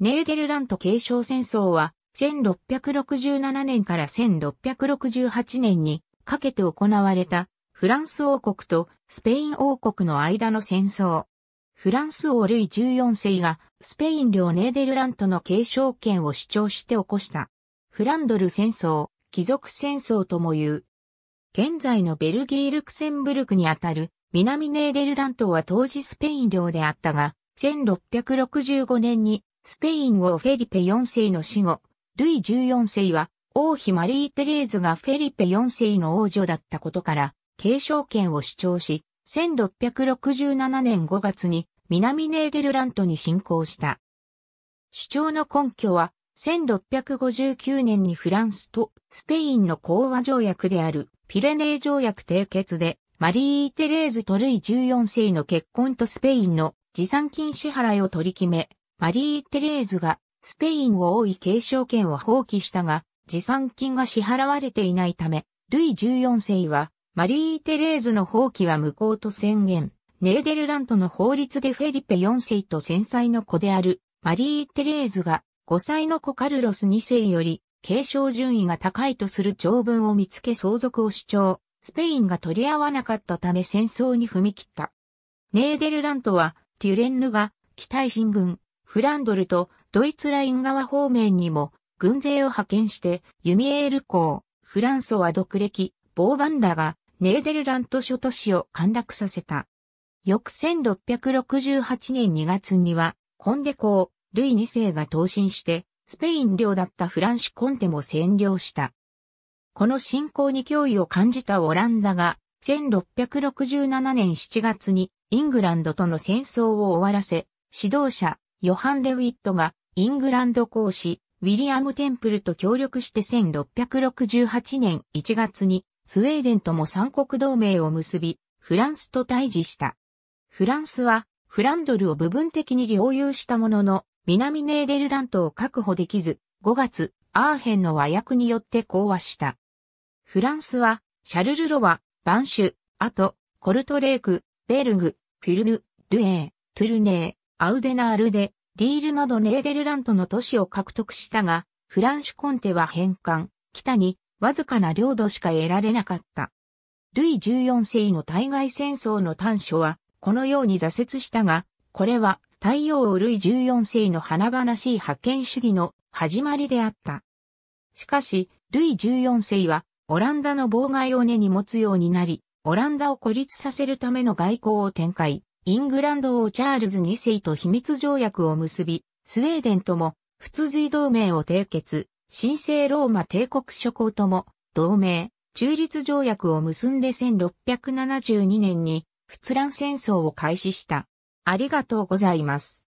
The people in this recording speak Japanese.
ネーデルラント継承戦争は1667年から1668年にかけて行われたフランス王国とスペイン王国の間の戦争。フランス王ルイ14世がスペイン領ネーデルラントの継承権を主張して起こした。フランドル戦争、貴族戦争とも言う。現在のベルギー・ルクセンブルクにあたる南ネーデルラントは当時スペイン領であったが、1665年にスペイン王フェリペ4世の死後、ルイ14世は王妃マリー・テレーズがフェリペ4世の王女だったことから、継承権を主張し、1667年5月に南ネーデルラントに侵攻した。主張の根拠は、1659年にフランスとスペインの講和条約であるピレネー条約締結で、マリー・テレーズとルイ14世の結婚とスペインの持参金支払いを取り決め、マリー・テレーズがスペインを多い継承権を放棄したが、持参金が支払われていないため、ルイ14世は、マリー・テレーズの放棄は無効と宣言。ネーデルラントの法律でフェリペ4世と戦災の子である、マリー・テレーズが、5歳の子カルロス2世より、継承順位が高いとする条文を見つけ相続を主張。スペインが取り合わなかったため戦争に踏み切った。ネーデルラントは、テュレンヌが、期待新軍、フランドルとドイツライン側方面にも軍勢を派遣してユミエール港、フランソは独歴、ボーバンダがネーデルラント諸都市を陥落させた。翌1668年2月にはコンデ公、ルイ2世が投進してスペイン領だったフランシュコンテも占領した。この侵攻に脅威を感じたオランダが1667年7月にイングランドとの戦争を終わらせ、指導者、ヨハン・デ・ウィットがイングランド公使、ウィリアム・テンプルと協力して1668年1月にスウェーデンとも三国同盟を結び、フランスと対峙した。フランスはフランドルを部分的に領有したものの、南ネーデルラントを確保できず、5月、アーヘンの和訳によって講和した。フランスは、シャルルロワ、バンシュ、アト、コルトレーク、ベルグ、フィルヌ、ドゥエー、トゥルネー、アウデナールで、リールなどネーデルラントの都市を獲得したが、フランシュコンテは返還、北にわずかな領土しか得られなかった。ルイ14世の対外戦争の短所は、このように挫折したが、これは太陽をルイ14世の華々しい覇権主義の始まりであった。しかし、ルイ14世は、オランダの妨害を根に持つようになり、オランダを孤立させるための外交を展開。イングランド王チャールズ2世と秘密条約を結び、スウェーデンとも、通随同盟を締結、神聖ローマ帝国諸侯とも、同盟、中立条約を結んで1672年に、仏蘭戦争を開始した。ありがとうございます。